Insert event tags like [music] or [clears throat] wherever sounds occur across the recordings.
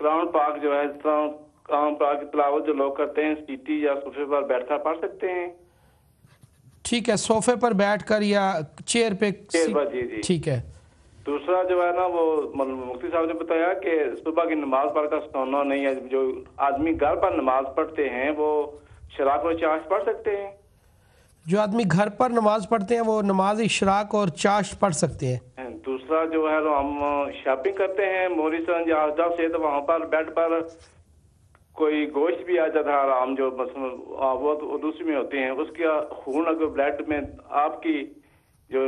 Crown पाक जो है क्राउन पाक की तलावत जो लोग करते हैं सीटी या सोफे पर बैठकर पढ़ सकते हैं ठीक है सोफे पर बैठकर या चेयर पे चेयर पर जी जी ठीक है दूसरा जो है ना वो मुफ्ती साहब ने बताया कि सुबह की नमाज पढ़कर सोना नहीं है जो आदमी घर पर नमाज पढ़ते हैं वो शराब और चाश पढ़ सकते हैं जो आदमी घर पर नमाज पढ़ते हैं वो नमाज इशराक और चाश पढ़ सकते हैं दूसरा जो है तो हम शॉपिंग करते हैं मोरी आजदा से तो वहाँ पर बेड पर कोई गोश्त भी आ जाता है आराम जो वो तो दूसरी में होते हैं उसके खून अगर ब्लड में आपकी जो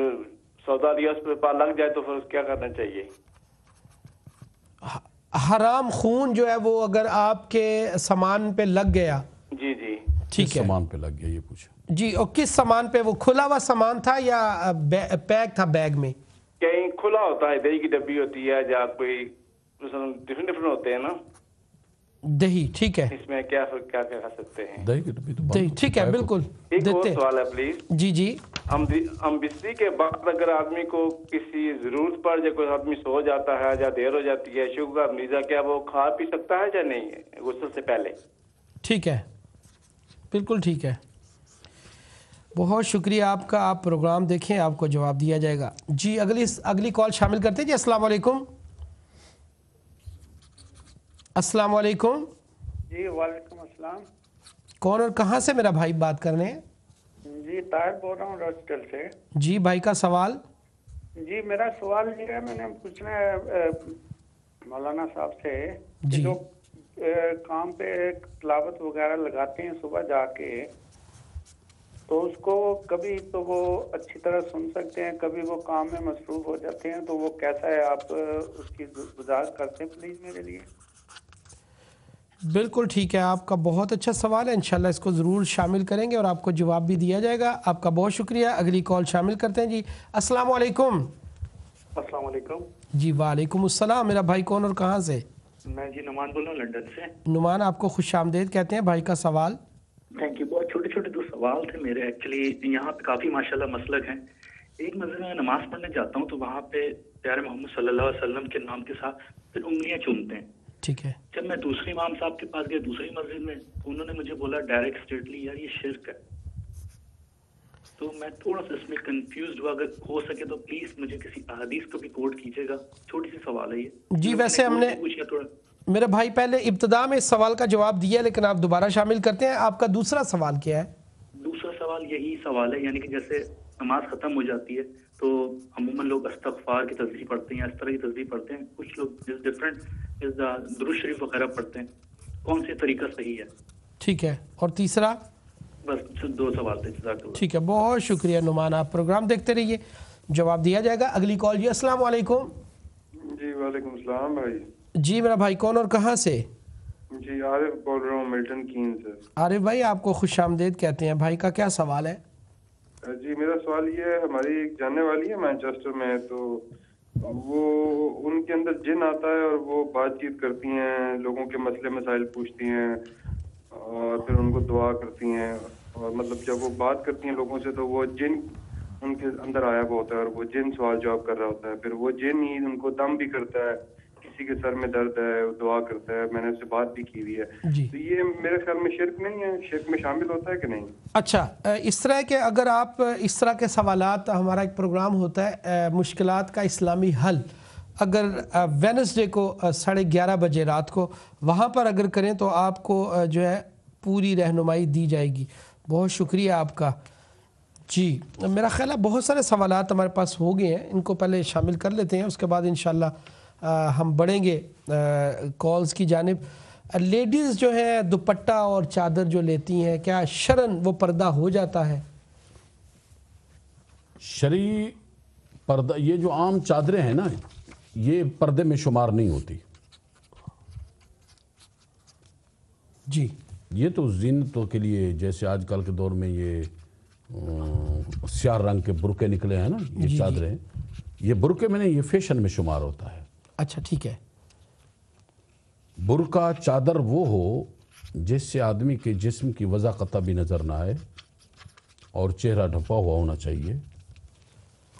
सौदा लिया उस पर लग जाए तो फिर क्या करना चाहिए हराम खून जो है वो अगर आपके सामान पे लग गया ठीक है सामान पे लग गया ये पूछा जी और किस सामान पे वो खुला हुआ सामान था या पैक था बैग में कहीं खुला होता है दही की डब्बी होती है या कोई डिफरेंट डिफरेंट होते हैं ना दही ठीक है इसमें क्या क्या क्या खा सकते हैं दही की डब्बी तो दही ठीक है बिल्कुल एक और सवाल है प्लीज जी जी हम हम बिजली के बाद अगर आदमी को किसी जरूरत पर जब कोई आदमी सो जाता है या देर हो जाती है शुगर मरीजा क्या वो खा पी सकता है या नहीं गुस्सा से पहले ठीक है बिल्कुल ठीक है बहुत शुक्रिया आपका आप प्रोग्राम देखें आपको जवाब दिया जाएगा जी अगली अगली कॉल शामिल करते हैं जी अस्सलाम वालेकुम अस्सलाम वालेकुम जी वालेकुम अस्सलाम कौन और कहां से मेरा भाई बात कर रहे हैं जी ताहिर बोल रहा हूं रोस्टल से जी भाई का सवाल जी मेरा सवाल ये है मैंने पूछना है मौलाना साहब से जी जो काम पे तलावत वगैरह लगाते हैं सुबह जाके तो उसको कभी तो वो अच्छी तरह सुन सकते हैं कभी वो काम में मसरूफ हो जाते हैं तो वो कैसा है आप उसकी गुजारिश करते हैं प्लीज़ मेरे लिए बिल्कुल ठीक है आपका बहुत अच्छा सवाल है इंशाल्लाह इसको ज़रूर शामिल करेंगे और आपको जवाब भी दिया जाएगा आपका बहुत शुक्रिया अगली कॉल शामिल करते हैं जी अस्सलाम वालेकुम अस्सलाम वालेकुम जी वालेकुम अस्सलाम मेरा भाई कौन और कहाँ से मैं जी नुमान बोल रहा हूँ लंदन से नुमान आपको खुश आमदेद कहते हैं भाई का सवाल थैंक यू बहुत छोटे छोटे दो सवाल थे मेरे एक्चुअली यहाँ पे काफ़ी माशाल्लाह मसलक हैं एक मस्जिद में नमाज पढ़ने जाता हूँ तो वहाँ पे प्यारे मोहम्मद सल्लल्लाहु अलैहि वसल्लम के नाम के साथ फिर उंगलियाँ चूमते हैं ठीक है जब मैं दूसरे इमाम साहब के पास गया दूसरी मस्जिद में तो उन्होंने मुझे बोला डायरेक्ट स्टेटली यार ये शिरक है तो मैं थोड़ा सा इसमें कंफ्यूज हुआ अगर हो सके तो प्लीज मुझे किसी अहदीस को भी कोट कीजिएगा छोटी सी सवाल है ये जी वैसे हमने पूछा थोड़ा मेरे भाई पहले इब्तदा में इस सवाल का जवाब दिया लेकिन आप दोबारा शामिल करते हैं आपका दूसरा सवाल क्या है दूसरा सवाल यही सवाल है यानी कि जैसे नमाज खत्म हो जाती है तो अमूमन लोग अस्तफार की तस्वीर पढ़ते हैं इस तरह की तस्वीर पढ़ते हैं कुछ लोग डिफरेंट दुरुज शरीफ वगैरह पढ़ते हैं कौन से तरीका सही है ठीक है और तीसरा बस दो सवाल ठीक है बहुत शुक्रिया नुमान आप प्रोग्राम देखते रहिए जवाब दिया जाएगा अगली कॉल जी अस्सलाम जी वालेकुम सलाम भाई जी मेरा भाई कौन और कहाँ से जी आरिफ बोल रहा हूँ मिल्टन कीन से आरिफ भाई आपको खुश आमदेद कहते हैं भाई का क्या सवाल है जी मेरा सवाल ये है हमारी एक जानने वाली है मैनचेस्टर में तो वो उनके अंदर जिन आता है और वो बातचीत करती हैं लोगों के मसले मसाइल पूछती हैं और फिर उनको दुआ करती हैं और मतलब जब वो बात करती हैं लोगों से तो वो जिन उनके अंदर आया हुआ होता है और वो जिन सवाल जवाब कर रहा होता है फिर वो जिन ही उनको दम भी करता है किसी के सर में दर्द है दुआ करता है मैंने उससे बात भी की हुई है तो ये मेरे ख्याल में शिरक नहीं है शिरक में शामिल होता है कि नहीं अच्छा इस तरह के अगर आप इस तरह के सवाल हमारा एक प्रोग्राम होता है मुश्किल का इस्लामी हल अगर वेनसडे को साढ़े ग्यारह बजे रात को वहाँ पर अगर करें तो आपको जो है पूरी रहनुमाई दी जाएगी बहुत शुक्रिया आपका जी मेरा ख्याल है बहुत सारे सवाल हमारे पास हो गए हैं इनको पहले शामिल कर लेते हैं उसके बाद इन हम बढ़ेंगे कॉल्स की जानब लेडीज़ जो है दुपट्टा और चादर जो लेती हैं क्या शरण वो पर्दा हो जाता है शरी पर्दा ये जो आम चादरें हैं ना ये पर्दे में शुमार नहीं होती जी ये तो जीनतों के लिए जैसे आजकल के दौर में ये सियार रंग के बुरके निकले हैं ना ये चादरें ये बुरके में नहीं ये फैशन में शुमार होता है अच्छा ठीक है बुरका चादर वो हो जिससे आदमी के जिस्म की वजाक़त भी नज़र ना आए और चेहरा ढपा हुआ होना चाहिए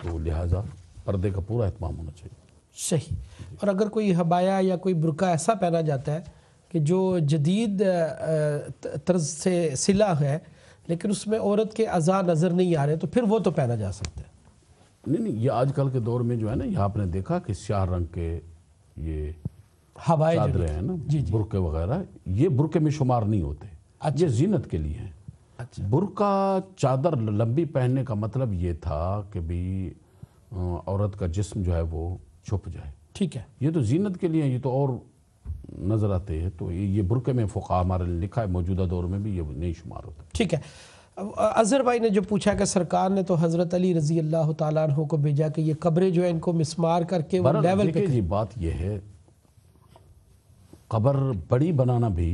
तो लिहाजा पर्दे का पूरा अहतमाम होना चाहिए सही और अगर कोई हबाया या कोई बुरका ऐसा पहना जाता है कि जो जदीद तर्ज से सिला है लेकिन उसमें औरत के अज़ा नज़र नहीं आ रहे तो फिर वो तो पहना जा सकता है नहीं नहीं ये आजकल के दौर में जो है ना ये आपने देखा कि श्याह रंग के ये हवाए चादरें हैं ना जी जी बुरके वगैरह ये बुरके में शुमार नहीं होते अच्छा। ये जीनत के लिए हैं अच्छा। बुरका चादर लंबी पहनने का मतलब ये था कि भाई औरत का जिस्म जो है वो छुप जाए ठीक है ये तो जीनत के लिए ये तो और नज़र आते हैं तो ये बुरके में फ़ुका हमारे लिखा है मौजूदा दौर में भी ये नहीं शुमार होता ठीक है अजहर भाई ने जो पूछा कि सरकार ने तो हज़रत अली रजी अल्लाह तु को भेजा कि ये कब्रें जो है इनको मिसमार करके लेवल पे जी बात यह है कबर बड़ी बनाना भी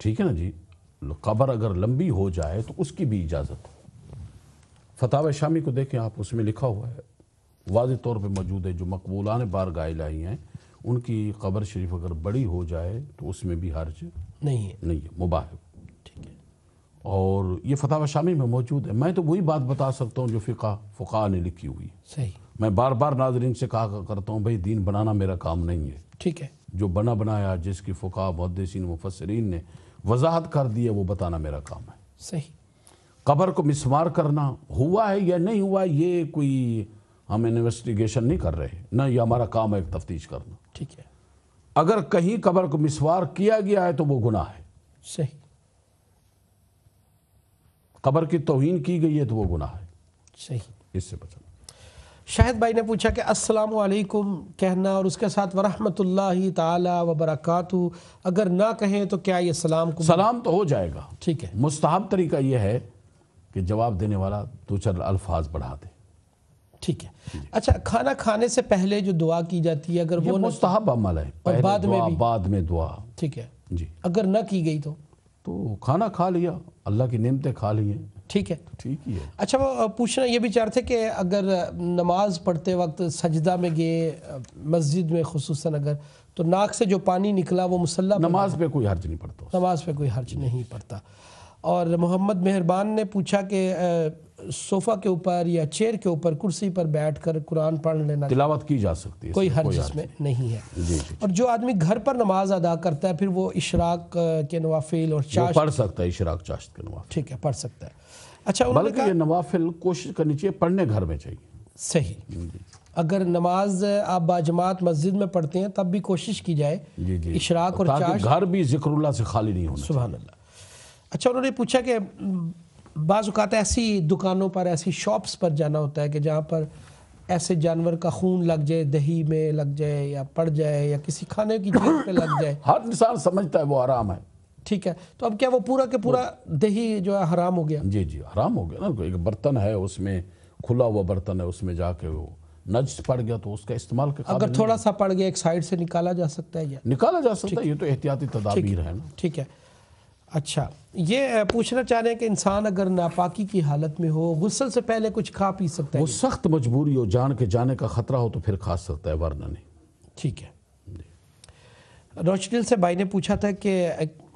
ठीक है ना जी कबर अगर लंबी हो जाए तो उसकी भी इजाज़त हो फताव शामी को देखें आप उसमें लिखा हुआ है वाज तौर पर मौजूद है जो मकबूला ने बार गाय लाई हैं उनकी कबर शरीफ अगर बड़ी हो जाए तो उसमें भी हर्ज नहीं है नहीं है मुबाह ठीक है और ये फतावा शामी में मौजूद है मैं तो वही बात बता सकता हूँ जो फ़िका फ़ुका ने लिखी हुई सही मैं बार बार नाजरीन से कहा करता हूँ भाई दीन बनाना मेरा काम नहीं है ठीक है जो बना बनाया जिसकी फ़ुका मुहदसिन मुफसरीन ने वजाहत कर दी है वो बताना मेरा काम है सही कबर को मिसमार करना हुआ है या नहीं हुआ ये कोई हम इन्वेस्टिगेशन नहीं कर रहे ना ये हमारा काम है तफ्तीश करना ठीक है अगर कहीं कबर को मिसवार किया गया है तो वो गुनाह है सही कबर की तोहन की गई है तो वो गुनाह है सही इससे बचा शाहिद भाई ने पूछा कि अस्सलाम वालेकुम कहना और उसके साथ वरहमतुल्लाह ताला व बरकातु अगर ना कहें तो क्या ये सलाम को सलाम तो हो जाएगा ठीक है मुस्ताहब तरीका ये है कि जवाब देने वाला दो चार अल्फाज बढ़ा दे ठीक है अच्छा खाना खाने से पहले जो दुआ की जाती है अगर वो मुस्ताहब अमल है और बाद में भी बाद में दुआ ठीक है जी अगर ना की गई तो तो खाना खा लिया अल्लाह की नियमतें खा ली हैं ठीक है ठीक ही है अच्छा वो पूछना ये भी चाह रहे थे कि अगर नमाज पढ़ते वक्त सजदा में गए मस्जिद में खसूस अगर तो नाक से जो पानी निकला वो मुसल्ला नमाज पे कोई हर्ज नहीं पड़ता नमाज पे कोई हर्ज नहीं पड़ता और मोहम्मद मेहरबान ने पूछा कि सोफा के ऊपर या चेयर के ऊपर कुर्सी पर बैठकर कुरान पढ़ लेना तिलावत की जा सकती है कोई हर्ज इसमें नहीं है और जो आदमी घर पर नमाज अदा करता है फिर वो इशराक के नवाफिल और चाश पढ़ सकता है इशराक चाश के नवाफिल ठीक है पढ़ सकता है अच्छा बल्कि ये नवाफिल कोशिश करनी चाहिए पढ़ने घर में चाहिए सही अगर नमाज आप बाजमात मस्जिद में पढ़ते हैं तब भी कोशिश की जाए इशराक और चाश घर भी जिक्रुल्ला से खाली नहीं होना सुबह अच्छा उन्होंने पूछा कि बाज़ात ऐसी दुकानों पर ऐसी शॉप्स पर जाना होता है कि जहाँ पर ऐसे जानवर का खून लग जाए दही में लग जाए या पड़ जाए या किसी खाने की चीज पे लग जाए [coughs] हर इंसान समझता है वो आराम है ठीक है तो अब क्या वो पूरा के पूरा दही जो है हराम हो गया जी जी हराम हो गया ना एक बर्तन है उसमें खुला हुआ बर्तन है उसमें जाके वो नज पड़ गया तो उसका इस्तेमाल अगर थोड़ा सा पड़ गया एक साइड से निकाला जा सकता है या निकाला जा सकता है ये तो एहतियाती तदाबीर है ना ठीक है अच्छा ये पूछना चाह रहे हैं कि इंसान अगर नापाकी की हालत में हो गुस्सल से पहले कुछ खा पी सकता है वो सख्त मजबूरी हो जान के जाने का खतरा हो तो फिर खा सकता है वरना नहीं ठीक है रोशनिल से भाई ने पूछा था कि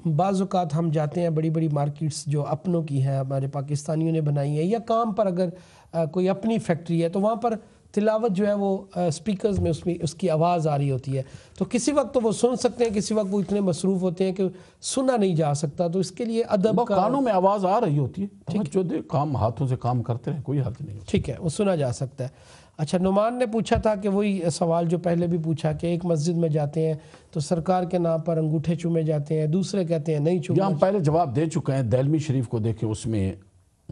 बाज़ात हम जाते हैं बड़ी बड़ी मार्केट्स जो अपनों की हैं हमारे पाकिस्तानियों ने बनाई है या काम पर अगर कोई अपनी फैक्ट्री है तो वहाँ पर तिलावत जो है वो स्पीकर्स में उसमें उसकी आवाज़ आ रही होती है तो किसी वक्त तो वो सुन सकते हैं किसी वक्त वो इतने मसरूफ़ होते हैं कि सुना नहीं जा सकता तो इसके लिए अदब का कानों में आवाज़ आ रही होती है ठीक जो दे काम हाथों से काम करते हैं कोई हाथ नहीं ठीक है वो सुना जा सकता है अच्छा नुमान ने पूछा था कि वही सवाल जो पहले भी पूछा कि एक मस्जिद में जाते हैं तो सरकार के नाम पर अंगूठे चूमे जाते हैं दूसरे कहते हैं नहीं चूमे हम पहले जवाब दे चुके हैं दहलमी शरीफ को देखें उसमें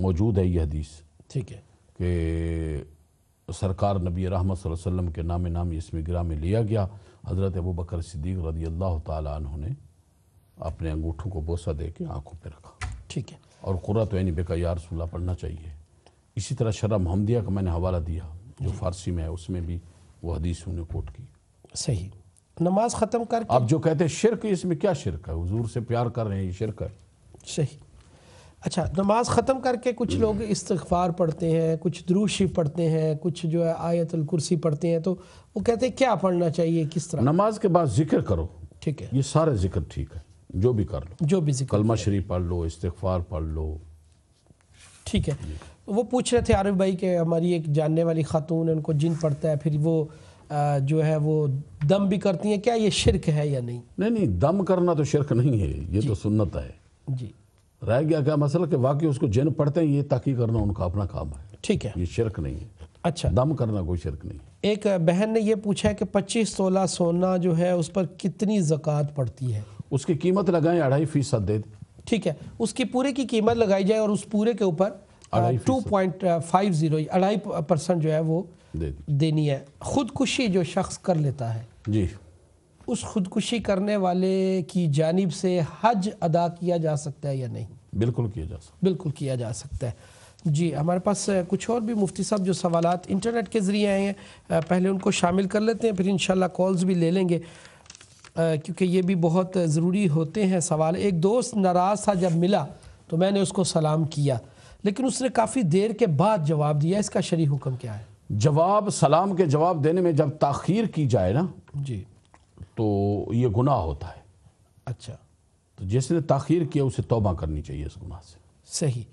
मौजूद है यह हदीस ठीक है कि तो सरकार नबी रहमत वसल्लम के नाम नाम इसमें गिरा में लिया गया हज़रत अबू बकर सिद्दीक रदी अल्लाह तु ने अपने अंगूठों को बोसा दे के आँखों पर रखा ठीक है और कुरा तो यानी बेका यार सुल्ला पढ़ना चाहिए इसी तरह शरा मोहम्मदिया का मैंने हवाला दिया जो फारसी में है उसमें भी वो हदीस उन्होंने कोट की सही नमाज ख़त्म कर आप जो कहते हैं शिरक इसमें क्या शिरक है हजूर से प्यार कर रहे हैं ये शिरक है सही अच्छा नमाज ख़त्म करके कुछ लोग इस्तफार पढ़ते हैं कुछ द्रूशी पढ़ते हैं कुछ जो है आयतल कुर्सी पढ़ते हैं तो वो कहते हैं क्या पढ़ना चाहिए किस तरह नमाज के बाद जिक्र करो ठीक है ये सारे जिक्र ठीक है जो भी कर लो जो भी जिक्र कलमा शरीफ पढ़ लो इस्तफार पढ़ लो ठीक है वो पूछ रहे थे आरिफ भाई के हमारी एक जानने वाली खातून है उनको जिन पढ़ता है फिर वो जो है वो दम भी करती हैं क्या ये शिरक है या नहीं नहीं नहीं दम करना तो शिरक नहीं है ये तो सुन्नत है जी रह गया क्या मसला कि वाकई उसको जिन पढ़ते हैं ये ताकि करना उनका अपना काम है ठीक है ये शिरक नहीं है अच्छा दम करना कोई शिरक नहीं एक बहन ने ये पूछा है कि पच्चीस सोलह सोना जो है उस पर कितनी जक़ात पड़ती है उसकी कीमत लगाएं अढ़ाई फीसद दे ठीक है उसकी पूरे की कीमत लगाई जाए और उस पूरे के ऊपर टू पॉइंट फाइव ज़ीरो अढ़ाई परसेंट जो है वो दे देनी है खुदकुशी जो शख्स कर लेता है जी उस खुदकुशी करने वाले की जानब से हज अदा किया जा सकता है या नहीं बिल्कुल किया जा सकता बिल्कुल किया जा सकता है जी हमारे पास कुछ और भी मुफ्ती साहब जो सवाल इंटरनेट के ज़रिए आए हैं पहले उनको शामिल कर लेते हैं फिर इन कॉल्स भी ले लेंगे क्योंकि ये भी बहुत ज़रूरी होते हैं सवाल एक दोस्त नाराज़ था जब मिला तो मैंने उसको सलाम किया लेकिन उसने काफ़ी देर के बाद जवाब दिया इसका शरी हुक्म क्या है जवाब सलाम के जवाब देने में जब ताखीर की जाए ना जी तो ये गुनाह होता है अच्छा तो जिसने तखीर किया उसे तोबा करनी चाहिए इस गुनाह से सही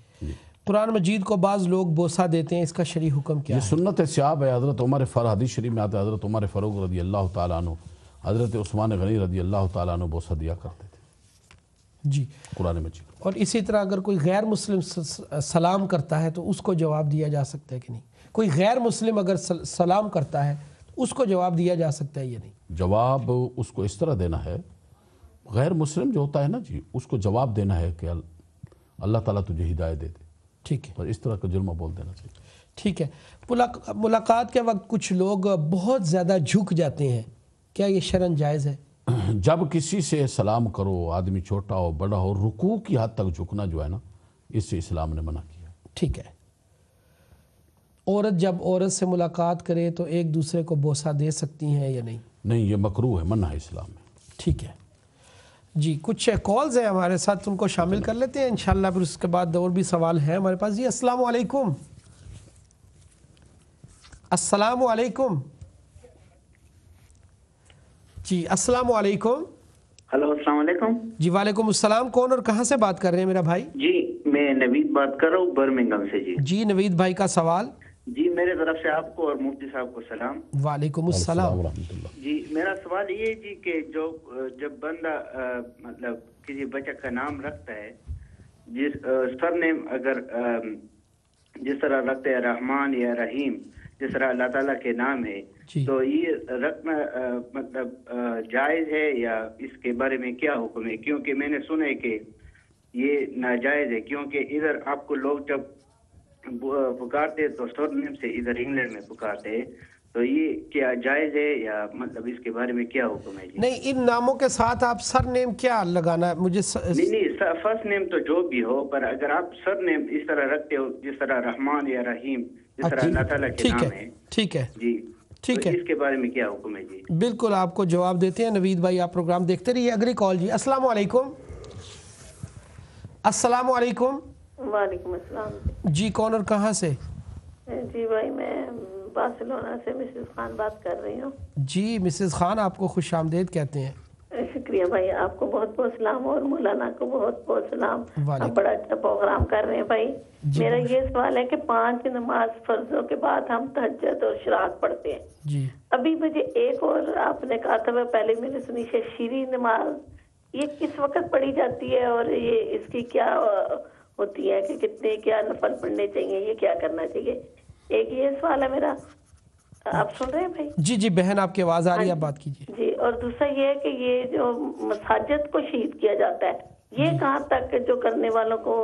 कुरान मजीद को बाज़ लोग बोसा देते हैं इसका शरी हुक्म क्या ये है? सुन्नत सियाब है हज़रत उमर फ़र हदीस शरीफ में आते हज़रत उमर फ़रूक रदी अल्लाह तु हज़रत उस्मान गनी रदी अल्लाह तु बोसा दिया करते थे जी कुरान मजीद और इसी तरह अगर कोई गैर मुस्लिम सलाम करता है तो उसको जवाब दिया जा सकता है कि नहीं कोई गैर मुस्लिम अगर सलाम करता है उसको जवाब दिया जा सकता है या नहीं जवाब उसको इस तरह देना है गैर मुस्लिम जो होता है ना जी उसको जवाब देना है कि अल्लाह ताला तुझे हिदायत दे दे ठीक है और इस तरह का जुर्मा बोल देना चाहिए ठीक है मुलाकात के वक्त कुछ लोग बहुत ज़्यादा झुक जाते हैं क्या ये शरण जायज़ है [clears throat] जब किसी से सलाम करो आदमी छोटा हो बड़ा हो रुकू की हद तक झुकना जो है ना इससे इस्लाम ने मना किया ठीक है औरत जब औरत से मुलाकात करे तो एक दूसरे को बोसा दे सकती हैं या नहीं नहीं ये मकरू है मना है इस्लाम में ठीक है जी कुछ कॉल्स हैं हमारे साथ उनको शामिल कर लेते हैं इंशाल्लाह फिर उसके बाद और भी सवाल हैं हमारे पास जी अस्सलाम वालेकुम अस्सलाम वालेकुम जी अस्सलाम वालेकुम हेलो अस्सलाम वालेकुम जी वालेकुम अस्सलाम कौन और कहाँ से बात कर रहे हैं मेरा भाई जी मैं नवीद बात कर रहा हूँ बर्मिंगम से जी जी नवीद भाई का सवाल जी मेरे तरफ से आपको और मुफ्ती साहब को सलाम वालेकुम अस्सलाम जी मेरा सवाल ये जी कि जो जब बंदा मतलब किसी बच्चे का नाम रखता है जिस सर नेम अगर आ, जिस तरह रखते हैं रहमान या रहीम जिस तरह अल्लाह ताला के नाम है तो ये रखना मतलब जायज़ है या इसके बारे में क्या हुक्म है क्योंकि मैंने सुना है कि ये नाजायज़ है क्योंकि इधर आपको लोग जब पुकारते तो स्टोर नेम से इधर इंग्लैंड में पुकारते तो ये क्या जायज है या मतलब इसके बारे में क्या हुक्म है जी? नहीं इन नामों के साथ आप सर नेम क्या लगाना है मुझे स... नहीं नहीं फर्स्ट नेम तो जो भी हो पर अगर आप सर नेम इस तरह रखते हो जिस तरह रहमान या रहीम जिस हाँ तरह अल्लाह ताला के नाम है ठीक है जी ठीक तो है इसके बारे में क्या हुक्म है जी बिल्कुल आपको जवाब देते हैं नवीद भाई आप प्रोग्राम देखते रहिए अगली कॉल जी असलम असलामकुम वालेकुम जी कौन और कहाँ से जी भाई मैं बार्सिलोना से मिसेस खान बात कर रही हूँ जी मिसेस खान आपको खुश आमदेद कहते हैं शुक्रिया भाई आपको बहुत बहुत सलाम और मौलाना को बहुत बहुत सलाम आप बड़ा अच्छा प्रोग्राम कर रहे हैं भाई मेरा ये सवाल है कि पांच नमाज फर्जों के बाद हम तहजद और शराब पढ़ते हैं जी अभी मुझे एक और आपने कहा था मैं पहले मैंने सुनी शशीरी नमाज ये किस वक्त पढ़ी जाती है और ये इसकी क्या होती है कि कितने क्या नफल पढ़ने चाहिए ये क्या करना चाहिए एक ये सवाल है मेरा आप सुन रहे हैं भाई जी जी बहन आपकी आवाज आ रही है हाँ बात कीजिए जी और दूसरा ये है कि ये जो मसाजत को शहीद किया जाता है ये कहाँ तक जो करने वालों को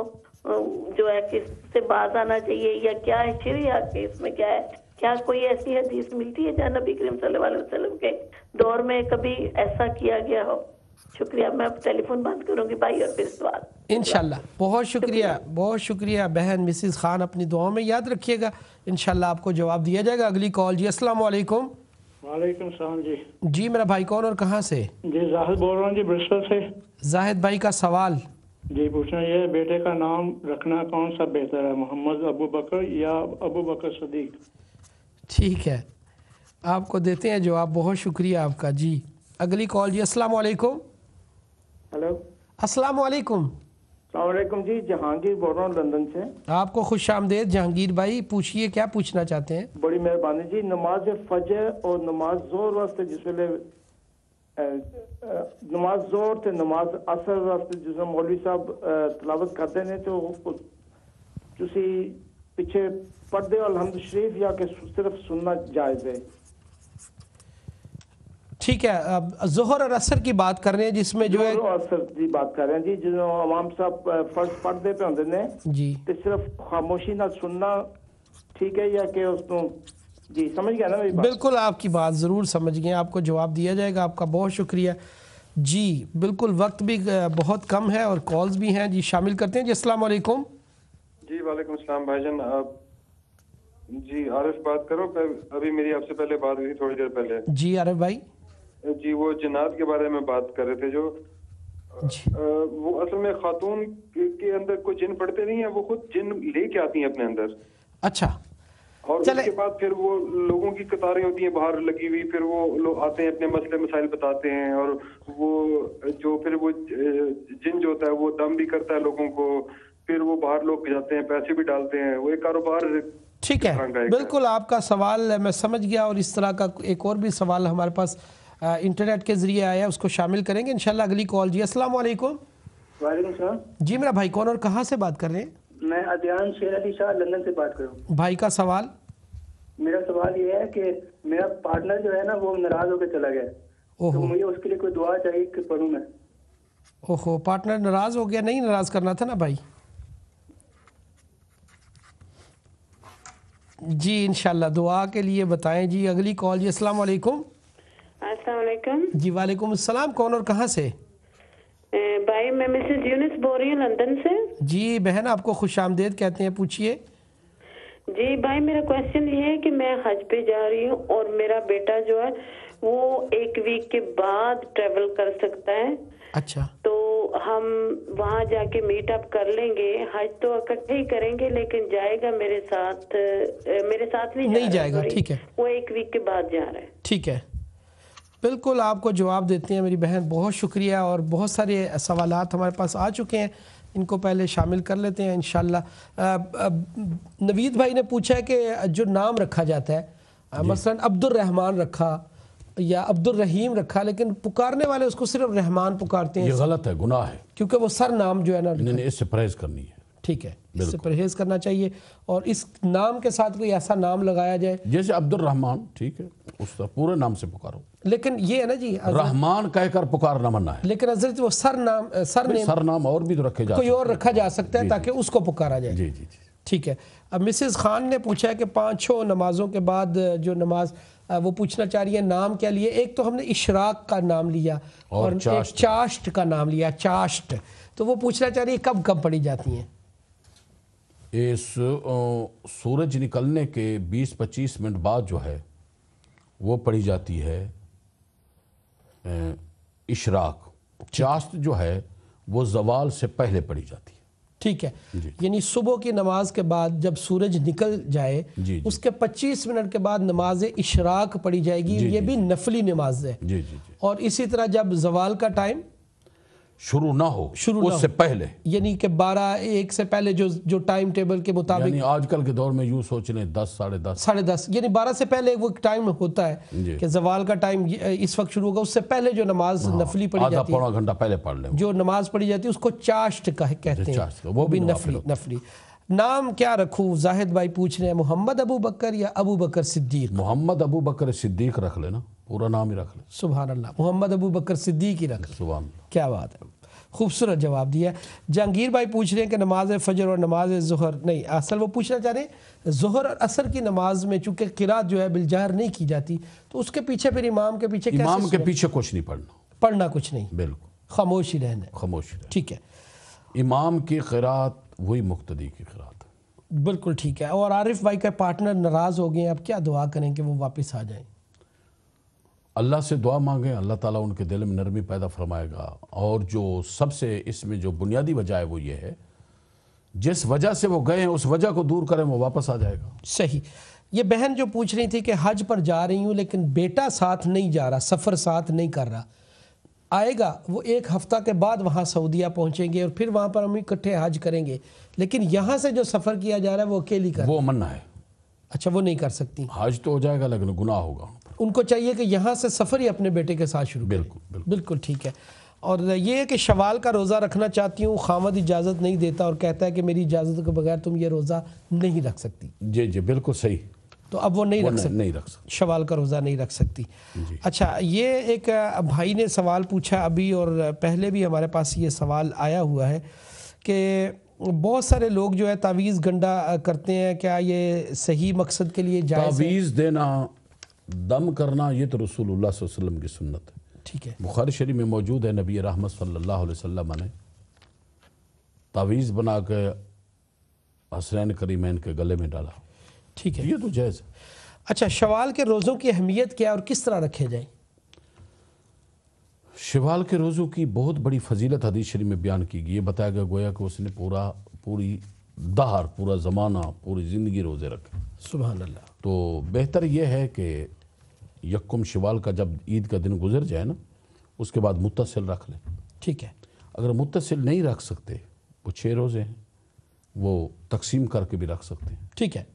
जो है किस से बाज आना चाहिए या क्या है शरिया के इसमें क्या है क्या कोई ऐसी हदीस मिलती है जहाँ नबी करीम सल्लल्लाहु अलैहि वसल्लम के दौर में कभी ऐसा किया गया हो शुक्रिया मैं अब टेलीफोन बंद करूंगी भाई और फिर सवाल इनशाला बहुत शुक्रिया बहुत शुक्रिया बहन मिसिस खान अपनी दुआओं में याद रखिएगा इनशाला आपको जवाब दिया जाएगा अगली कॉल जी अस्सलाम वालेकुम वालेकुम सलाम जी जी मेरा भाई कौन और कहाँ से जी जाहिद बोल रहा हूँ जी ब्रिस्टल से जाहिद भाई का सवाल जी पूछना ये बेटे का नाम रखना कौन सा बेहतर है मोहम्मद अबू बकर या अबू बकर सदीक ठीक है आपको देते हैं जवाब बहुत शुक्रिया आपका जी अगली कॉल जी अस्सलाम वालेकुम हेलो अस्सलाम वालेकुम वालेकुम जी जहांगीर बोल रहा हूँ लंदन से आपको खुश आमदेद जहांगीर भाई पूछिए क्या पूछना चाहते हैं बड़ी मेहरबानी जी नमाज फजर और नमाज जोर वास्ते जिस वे नमाज जोर से नमाज असर वास्ते जिस मौलवी साहब तलावत करते हैं तो ਤੁਸੀਂ पढ़ते ਪੜਦੇ ਹੋ ਅਲਹਮਦ ਸ਼ਰੀਫ ਜਾਂ ਕਿ ਸਿਰਫ ਸੁਨਨਾ ਜਾਇਜ਼ ठीक है जोहर और असर की बात कर रहे हैं जिसमें जो है असर की बात कर रहे हैं जी जो अवाम साहब फर्ज पढ़ते पे होंगे ने जी तो सिर्फ खामोशी ना सुनना ठीक है या कि उसको जी समझ गया ना मेरी बात बिल्कुल आपकी बात ज़रूर समझ गए आपको जवाब दिया जाएगा आपका बहुत शुक्रिया जी बिल्कुल वक्त भी बहुत कम है और कॉल्स भी हैं जी शामिल करते हैं जी अस्सलाम वालेकुम जी वालेकुम सलाम भाईजान आप जी आरिफ बात करो अभी मेरी आपसे पहले बात हुई थोड़ी देर पहले जी आरिफ भाई जी वो जिनात के बारे में बात कर रहे थे जो आ, वो असल में खातून के अंदर कोई जिन पढ़ते नहीं है वो खुद जिन लेके आती हैं अपने अंदर अच्छा और चले। उसके बाद फिर वो लोगों की कतारें होती हैं बाहर लगी हुई फिर वो लोग आते हैं अपने मसले मसाइल बताते हैं और वो जो फिर वो जिन जो होता है वो दम भी करता है लोगों को फिर वो बाहर लोग जाते हैं पैसे भी डालते हैं वो एक कारोबार ठीक है बिल्कुल आपका सवाल मैं समझ गया और इस तरह का एक और भी सवाल हमारे पास इंटरनेट के ज़रिए आया उसको शामिल करेंगे इनशाला अगली कॉल जी असल वालेकुम जी मेरा भाई कौन और कहाँ से बात कर रहे हैं मैं अध्यान शेर अली शाह लंदन से बात कर रहा हूँ भाई का सवाल मेरा सवाल ये है कि मेरा पार्टनर जो है ना वो नाराज होकर चला गया तो मुझे उसके लिए कोई दुआ चाहिए कि पढ़ूँ मैं ओहो पार्टनर नाराज हो गया नहीं नाराज करना था ना भाई जी इनशाला दुआ के लिए बताएं जी अगली कॉल जी अस्सलाम वालेकुम जी वालेकुम कौन और कहाँ से भाई मैं मिसेज यूनिस बोल रही हूँ लंदन से जी बहन आपको खुश आमदेद कहते हैं पूछिए जी भाई मेरा क्वेश्चन ये है कि मैं हज पे जा रही हूँ और मेरा बेटा जो है वो एक वीक के बाद ट्रेवल कर सकता है अच्छा तो हम वहाँ जाके मीटअप कर लेंगे हज तो इकट्ठे ही करेंगे लेकिन जाएगा मेरे साथ मेरे साथ नहीं, नहीं जाएगा ठीक है वो एक वीक के बाद जा रहा है ठीक है बिल्कुल आपको जवाब देते हैं मेरी बहन बहुत शुक्रिया और बहुत सारे सवाल हमारे पास आ चुके हैं इनको पहले शामिल कर लेते हैं इन नवीद भाई ने पूछा है कि जो नाम रखा जाता है मसलन अब्दुलरहमान रखा या अब्दुल रहीम रखा लेकिन पुकारने वाले उसको सिर्फ रहमान पुकारते हैं ये गलत है गुनाह है क्योंकि वो सर नाम जो है ना नहीं नहीं इससे परहेज करनी है ठीक है इससे परहेज करना चाहिए और इस नाम के साथ कोई ऐसा नाम लगाया जाए जैसे अब्दुल रहमान ठीक है उसका पूरे नाम से पुकारो लेकिन ये है ना जी रहमान कहकर पुकार ना मना है लेकिन हजरत वो सर नाम सर ने सर नाम और भी तो रखे जा कोई और रखा जा सकता है ताकि उसको पुकारा जाए जी जी ठीक है अब मिसेस खान ने पूछा है कि पाँच छो नमाज़ों के बाद जो नमाज वो पूछना चाह रही है नाम क्या लिए एक तो हमने इशराक का नाम लिया और, और चाश्ट, चाश्ट का नाम लिया चाश्ट तो वो पूछना चाह रही है कब कब पढ़ी जाती हैं इस सूरज निकलने के 20-25 मिनट बाद जो है वो पढ़ी जाती है इशराक चाश्त जो है वो जवाल से पहले पड़ी जाती है ठीक है यानी सुबह की नमाज के बाद जब सूरज निकल जाए जी, जी, उसके 25 मिनट के बाद नमाज इशराक पड़ी जाएगी जी, ये जी, भी नफली नमाज है जी, जी, जी, और इसी तरह जब जवाल का टाइम शुरू ना हो शुरू उससे पहले यानी कि बारह एक से पहले जो जो टाइम टेबल के मुताबिक आजकल के दौर में यूँ सोच लें दस साढ़े दस साढ़े दस यानी बारह से पहले वो टाइम होता है कि जवाल का टाइम इस वक्त शुरू होगा उससे पहले जो नमाज हाँ, नफली पढ़ी जाती है घंटा पहले पढ़ लें जो नमाज पढ़ी जाती है उसको चाश्त कह कहते हैं वो भी नफली नफली नाम क्या रखूँ जाहिद भाई पूछ रहे हैं मोहम्मद अबू बकर या अबू बकर सिद्दीक मोहम्मद अबू बकर सिद्दीक रख लेना पूरा नाम ही रख ले सुबह अल्लाह मोहम्मद अबू बकर सिद्दीक ही रख सुबह क्या बात है खूबसूरत जवाब दिया जहांगीर भाई पूछ रहे हैं कि नमाज फजर और नमाज जहर नहीं असल वो पूछना चाह रहे हैं जहर और असर की नमाज में चूंकि किरात जो है बिलजहर नहीं की जाती तो उसके पीछे फिर इमाम के पीछे इमाम के पीछे कुछ नहीं पढ़ना पढ़ना कुछ नहीं बिल्कुल खामोश ही रहना खामोश ठीक है इमाम की किरात वही मुख्तदी की किरात बिल्कुल ठीक है और आरिफ भाई का पार्टनर नाराज़ हो गए हैं अब क्या दुआ करें कि वो वापस आ जाएं अल्लाह से दुआ मांगें अल्लाह ताला उनके दिल में नरमी पैदा फरमाएगा और जो सबसे इसमें जो बुनियादी वजह है वो ये है जिस वजह से वो गए हैं उस वजह को दूर करें वो वापस आ जाएगा सही ये बहन जो पूछ रही थी कि हज पर जा रही हूँ लेकिन बेटा साथ नहीं जा रहा सफ़र साथ नहीं कर रहा आएगा वो एक हफ़्ता के बाद वहाँ सऊदिया पहुँचेंगे और फिर वहाँ पर हम इकट्ठे हज करेंगे लेकिन यहाँ से जो सफ़र किया जा रहा है वो अकेली कर वो मन्ना है अच्छा वो नहीं कर सकती हज तो हो जाएगा लेकिन गुनाह होगा उनको चाहिए कि यहाँ से सफ़र ही अपने बेटे के साथ शुरू बिल्कुल बिल्कुल ठीक है और ये है कि शवाल का रोज़ा रखना चाहती हूँ खामद इजाज़त नहीं देता और कहता है कि मेरी इजाज़त के बगैर तुम ये रोज़ा नहीं रख सकती जी जी बिल्कुल सही तो अब वो नहीं वो रख सकती नहीं रख सकती शवाल का रोज़ा नहीं रख सकती अच्छा ये एक भाई ने सवाल पूछा अभी और पहले भी हमारे पास ये सवाल आया हुआ है कि बहुत सारे लोग जो है तावीज़ गंडा करते हैं क्या ये सही मकसद के लिए जायज़ तावीज़ देना दम करना ये तो रसूलुल्लाह वसल्लम की सुन्नत है ठीक है बुखारी शरीफ में मौजूद है नबी रहमत सल्लल्लाहु अलैहि वसल्लम ने तावीज़ बना के हसनैन करीमैन के गले में डाला ठीक है ये तो जायज़ अच्छा शवाल के रोज़ों की अहमियत क्या है और किस तरह रखे जाए शवाल के रोज़ों की बहुत बड़ी फजीलत हदीस शरीफ में बयान की गई है बताया गया गोया कि उसने पूरा पूरी दहार पूरा ज़माना पूरी ज़िंदगी रोज़े रखे सुबह अल्लाह तो बेहतर यह है कि यकुम शिवाल का जब ईद का दिन गुजर जाए ना उसके बाद मुतसिल रख लें ठीक है अगर मुतसिल नहीं रख सकते वो छः रोज़े हैं वो तकसीम करके भी रख सकते हैं ठीक है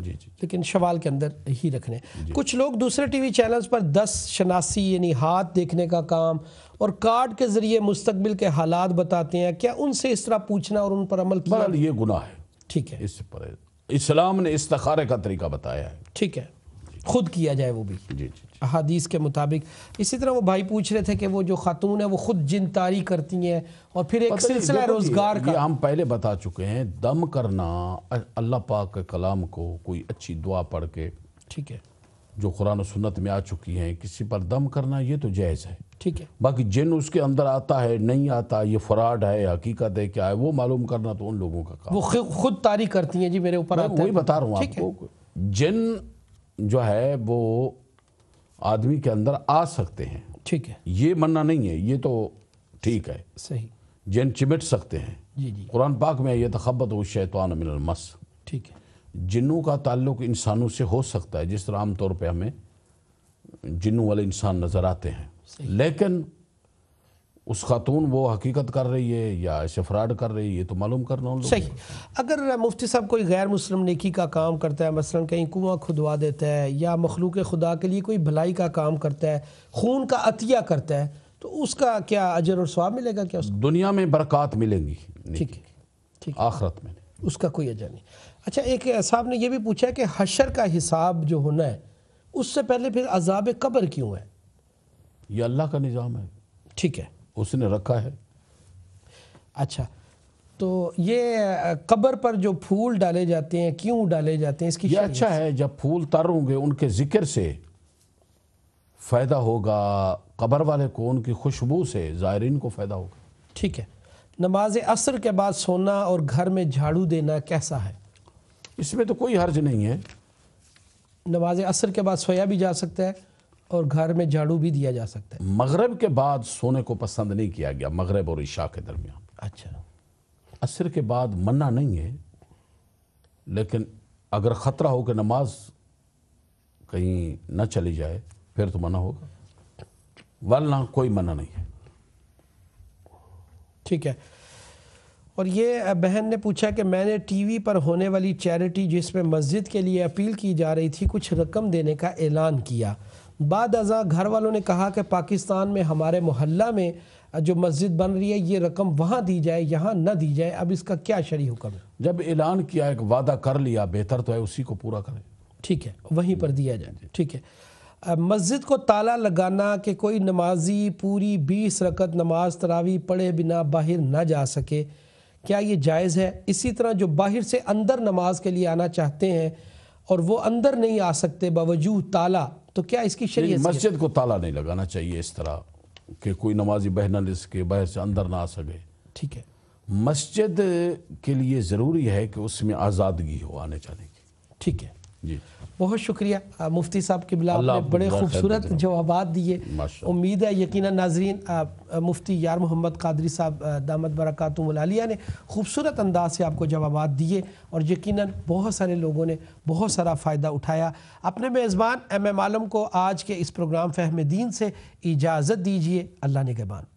जी जी लेकिन शवाल के अंदर ही रखने कुछ लोग दूसरे टीवी चैनल्स पर दस शनासी यानी हाथ देखने का काम और कार्ड के ज़रिए मुस्तबिल के हालात बताते हैं क्या उनसे इस तरह पूछना और उन पर अमल किया ये गुनाह है ठीक है इस पर इस्लाम ने इस्तारे का तरीका बताया है ठीक है खुद किया जाए वो भी जी जी अहादीस के मुताबिक इसी तरह वो भाई पूछ रहे थे कि वो जो खातून है वो खुद जिनतारी करती हैं और फिर एक सिलसिला रोज़गार का हम पहले बता चुके हैं दम करना अल्लाह पाक के कलाम को कोई अच्छी दुआ पढ़ के ठीक है जो कुरान सुन्नत में आ चुकी हैं किसी पर दम करना ये तो जायज़ है ठीक है बाकी जिन उसके अंदर आता है नहीं आता ये फ्रॉड है हकीकत है क्या है वो मालूम करना तो उन लोगों का काम वो खुद तारी करती हैं जी मेरे ऊपर वही बता रहा हूँ आपको जिन जो है वो आदमी के अंदर आ सकते हैं ठीक है ये मनना नहीं है ये तो ठीक है सही जिन चिमट सकते हैं जी जी कुरान पाक में ये तखबत शैतान मिनलमस ठीक है जिन्हों का ताल्लुक इंसानों से हो सकता है जिस तरह आमतौर पर हमें जिन्हों वाले इंसान नज़र आते हैं लेकिन उस खातून वो हकीकत कर रही है या शफराड कर रही है तो मालूम करना उन सही अगर मुफ्ती साहब कोई गैर मुस्लिम नेकी का काम करता है मसलन कहीं कुआं खुदवा देता है या मखलूक खुदा के लिए कोई भलाई का काम करता है खून का अतिया करता है तो उसका क्या अजर और स्वाब मिलेगा क्या उसको? दुनिया में बरकत मिलेंगी ठीक है ठीक आखरत में उसका कोई अजर नहीं अच्छा एक साहब ने यह भी पूछा कि हशर का हिसाब जो होना है उससे पहले फिर अजाब कब्र क्यों है यह अल्लाह का निज़ाम है ठीक है उसने रखा है अच्छा तो ये कब्र पर जो फूल डाले जाते हैं क्यों डाले जाते हैं इसकी ये अच्छा है जब फूल तर होंगे उनके ज़िक्र से फ़ायदा होगा कब्र वाले को उनकी खुशबू से ज़ायरीन को फ़ायदा होगा ठीक है नमाज असर के बाद सोना और घर में झाड़ू देना कैसा है इसमें तो कोई हर्ज नहीं है नमाज असर के बाद सोया भी जा सकता है और घर में झाड़ू भी दिया जा सकता है मगरब के बाद सोने को पसंद नहीं किया गया मगरब और ईशा के दरमियान अच्छा असर के बाद मना नहीं है लेकिन अगर ख़तरा हो कि नमाज कहीं न चली जाए फिर तो मना होगा वरना कोई मना नहीं है ठीक है और ये बहन ने पूछा कि मैंने टीवी पर होने वाली चैरिटी जिसमें मस्जिद के लिए अपील की जा रही थी कुछ रकम देने का ऐलान किया बाद अज़ा घर वालों ने कहा कि पाकिस्तान में हमारे मोहल्ला में जो मस्जिद बन रही है ये रकम वहाँ दी जाए यहाँ न दी जाए अब इसका क्या शरी हुक्म है जब ऐलान किया एक वादा कर लिया बेहतर तो है उसी को पूरा करें ठीक है वहीं पर दिया जाए ठीक है मस्जिद को ताला लगाना कि कोई नमाजी पूरी बीस रकत नमाज तरावी पढ़े बिना बाहर ना जा सके क्या ये जायज़ है इसी तरह जो बाहर से अंदर नमाज के लिए आना चाहते हैं और वो अंदर नहीं आ सकते बावजूद ताला तो क्या इसकी शरीय मस्जिद को ताला नहीं लगाना चाहिए इस तरह कि कोई नमाजी बहन इसके बहर से अंदर ना आ सके ठीक है मस्जिद के लिए ज़रूरी है कि उसमें आज़ादगी हो आने जाने की ठीक है बहुत शुक्रिया मुफ्ती साहब के बिला आपने बड़े खूबसूरत जवाब दिए उम्मीद है यकीन नाजरीन मुफ्ती यार मोहम्मद कादरी साहब दामद बरकतमलिया ने खूबसूरत अंदाज से आपको जवाब दिए और यकीन बहुत सारे लोगों ने बहुत सारा फ़ायदा उठाया अपने मेज़बान एम एम आलम को आज के इस प्रोग्राम फहम दीन से इजाज़त दीजिए अल्लाह ने